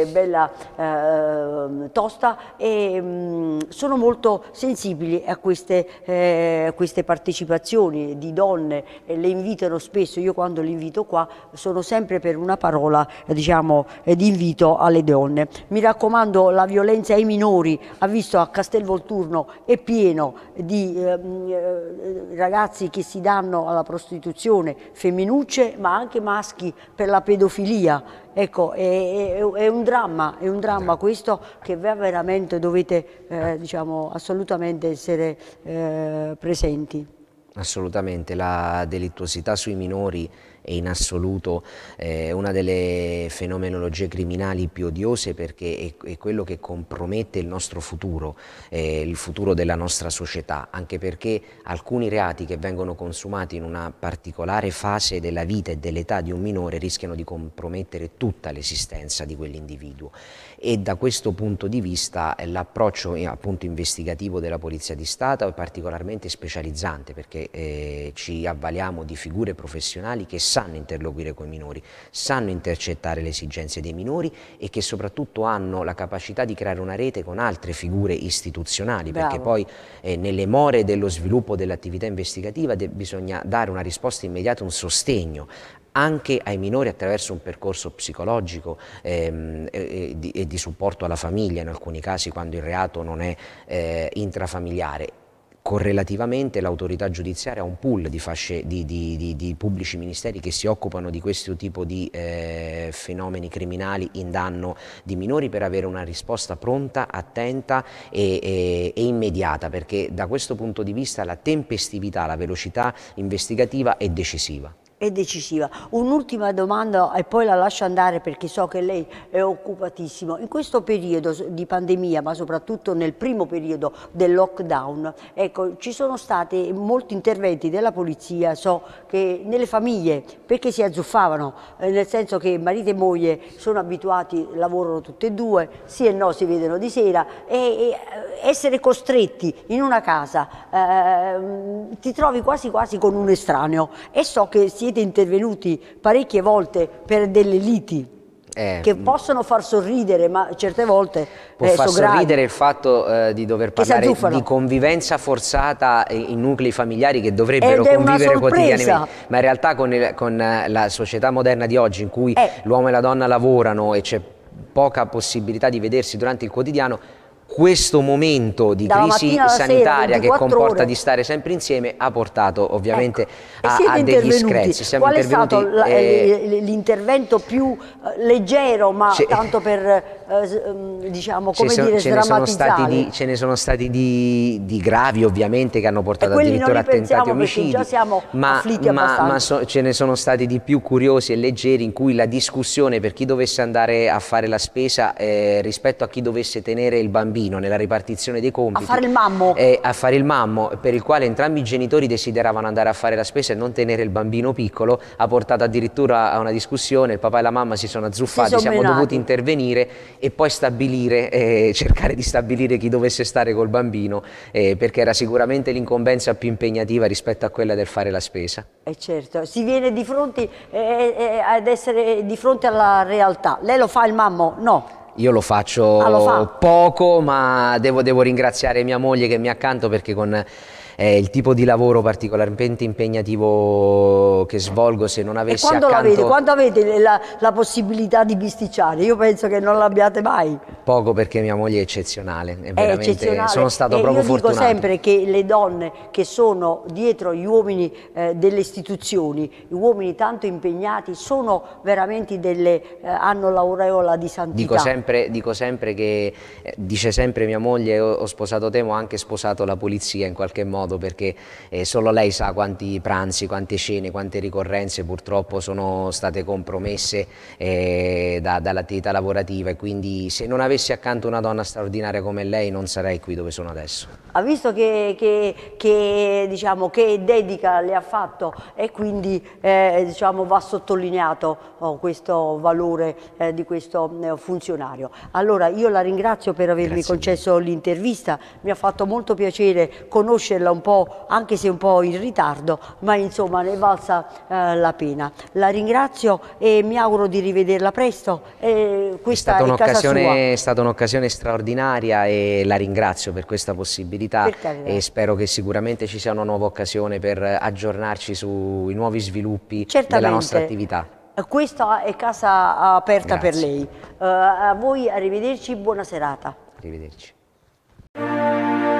è bella eh, tosta e mh, mm, sono molto sensibili a queste, eh, queste partecipazioni di donne, e le invitano spesso, io quando le invito qua sono sempre per una parola diciamo, eh, di invito alle donne. Mi raccomando la violenza ai minori, ha visto a Castelvolturno è pieno di ehm, eh, ragazzi che si danno alla prostituzione femminucce ma anche maschi per la pedofilia Ecco, è, è, è, un dramma, è un dramma questo che veramente dovete eh, diciamo, assolutamente essere eh, presenti. Assolutamente, la delittuosità sui minori è in assoluto eh, una delle fenomenologie criminali più odiose perché è, è quello che compromette il nostro futuro, eh, il futuro della nostra società, anche perché alcuni reati che vengono consumati in una particolare fase della vita e dell'età di un minore rischiano di compromettere tutta l'esistenza di quell'individuo e da questo punto di vista eh, l'approccio eh, appunto investigativo della Polizia di Stato è particolarmente specializzante perché eh, ci avvaliamo di figure professionali che sanno interloquire con i minori, sanno intercettare le esigenze dei minori e che soprattutto hanno la capacità di creare una rete con altre figure istituzionali Bravo. perché poi eh, nelle more dello sviluppo dell'attività investigativa bisogna dare una risposta immediata, un sostegno anche ai minori attraverso un percorso psicologico ehm, e, di, e, di, supporto alla famiglia in alcuni casi quando il reato non è eh, intrafamiliare correlativamente l'autorità giudiziaria ha un pool di, fasce, di, di, di, pubblici ministeri che si occupano di questo tipo di eh, fenomeni criminali in danno di minori per avere una risposta pronta, attenta e, e, e, immediata perché da questo punto di vista la tempestività, la velocità investigativa è decisiva è decisiva. Un'ultima domanda e poi la lascio andare perché so che lei è occupatissimo. In questo periodo di pandemia, ma soprattutto nel primo periodo del lockdown, ecco, ci sono stati molti interventi della polizia, so che nelle famiglie, perché si azzuffavano, eh, nel senso che marito e moglie sono abituati, lavorano tutte e due, sì e no si vedono di sera e, eh, essere costretti in una casa, eh, ti trovi quasi quasi con un estraneo e so che si è siete intervenuti parecchie volte per delle liti. Eh, che mm. possono far sorridere, ma certe volte può eh, far sorridere il fatto eh, di dover parlare di convivenza forzata in nuclei familiari che dovrebbero convivere quotidianamente, ma in realtà con, il, con eh, la società moderna di oggi in cui eh. l'uomo e la donna lavorano e c'è poca possibilità di vedersi durante il quotidiano questo momento di Dalla crisi sanitaria sera, che comporta ore. di stare sempre insieme ha portato ovviamente ecco. a, a degli screzi. Siamo Qual è stato eh, l'intervento più eh, leggero, ma tanto per eh, ehm, diciamo, come sono, dire, ce ne, di, ce ne sono stati di, di, gravi ovviamente che hanno portato addirittura a tentati omicidi, ma, ma, ma so, ce ne sono stati di più curiosi e leggeri in cui la discussione per chi dovesse andare a fare la spesa eh, rispetto a chi dovesse tenere il bambino nella ripartizione dei compiti. A fare il mammo. Eh, a fare il mammo, per il quale entrambi i genitori desideravano andare a fare la spesa e non tenere il bambino piccolo, ha portato addirittura a una discussione, il papà e la mamma si sono azzuffati, si sono siamo menati. dovuti intervenire e poi stabilire, eh, cercare di stabilire chi dovesse stare col bambino, eh, perché era sicuramente l'incombenza più impegnativa rispetto a quella del fare la spesa. E eh, certo, si viene di fronte, eh, eh, ad essere di fronte alla realtà. Lei lo fa il mammo? No. Io lo faccio ah, lo poco, ma devo, devo ringraziare mia moglie che mi accanto perché con eh, il tipo di lavoro particolarmente impegnativo che svolgo se non avessi e quando accanto... Avete, quando avete la, la, possibilità di bisticciare? Io penso che non l'abbiate mai. Poco perché mia moglie è eccezionale, è, è eccezionale. sono stato e proprio io fortunato. Io dico sempre che le donne che sono dietro gli uomini eh, delle istituzioni, gli uomini tanto impegnati, sono veramente delle, eh, hanno l'aureola di santità. Dico sempre, dico sempre che, eh, dice sempre mia moglie, ho, ho sposato te ma ho anche sposato la polizia in qualche modo modo perché eh, solo lei sa quanti pranzi, quante scene, quante ricorrenze purtroppo sono state compromesse eh, da, dall'attività lavorativa e quindi se non avessi accanto una donna straordinaria come lei non sarei qui dove sono adesso. Ha visto che, che, che, diciamo, che dedica le ha fatto e quindi eh, diciamo, va sottolineato oh, questo valore eh, di questo eh, funzionario. Allora io la ringrazio per avermi Grazie concesso l'intervista, mi ha fatto molto piacere conoscerla un po', anche se un po' in ritardo, ma insomma ne valsa eh, la pena. La ringrazio e mi auguro di rivederla presto. Eh, è stata, è, è stata un'occasione straordinaria e la ringrazio per questa possibilità per e spero che sicuramente ci sia una nuova occasione per aggiornarci sui nuovi sviluppi Certamente. della nostra attività. Questa è casa aperta Grazie. per lei. Uh, a voi arrivederci, buona serata. Arrivederci.